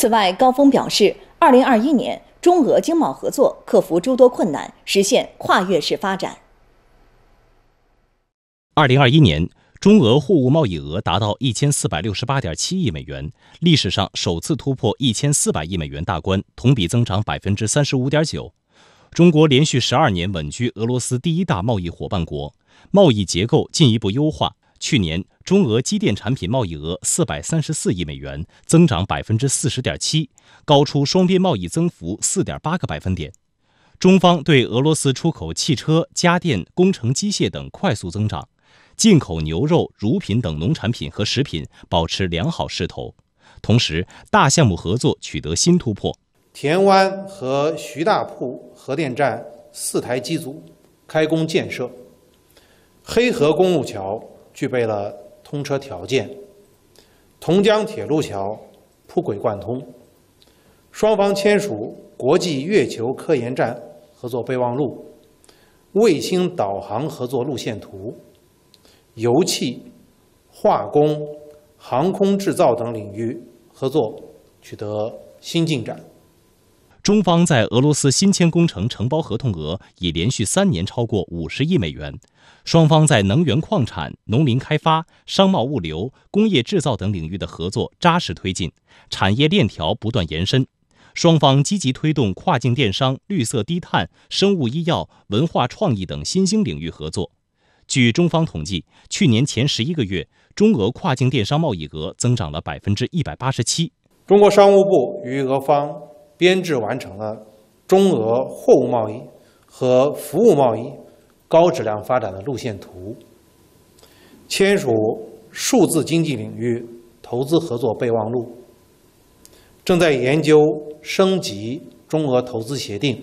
此外，高峰表示，二零二一年中俄经贸合作克服诸多困难，实现跨越式发展。二零二一年，中俄货物贸易额达到一千四百六十八点七亿美元，历史上首次突破一千四百亿美元大关，同比增长百分之三十五点九。中国连续十二年稳居俄罗斯第一大贸易伙伴国，贸易结构进一步优化。去年，中俄机电产品贸易额四百三十四亿美元，增长百分之四十点七，高出双边贸易增幅四点八个百分点。中方对俄罗斯出口汽车、家电、工程机械等快速增长，进口牛肉、乳品等农产品和食品保持良好势头。同时，大项目合作取得新突破，田湾和徐大铺核电站四台机组开工建设，黑河公路桥。具备了通车条件，同江铁路桥铺轨贯通，双方签署国际月球科研站合作备忘录、卫星导航合作路线图，油气、化工、航空制造等领域合作取得新进展。中方在俄罗斯新签工程承包合同额已连续三年超过五十亿美元。双方在能源、矿产、农林开发、商贸物流、工业制造等领域的合作扎实推进，产业链条不断延伸。双方积极推动跨境电商、绿色低碳、生物医药、文化创意等新兴领域合作。据中方统计，去年前十一个月，中俄跨境电商贸易额增长了百分之一百八十七。中国商务部与俄方。编制完成了中俄货物贸易和服务贸易高质量发展的路线图，签署数字经济领域投资合作备忘录，正在研究升级中俄投资协定。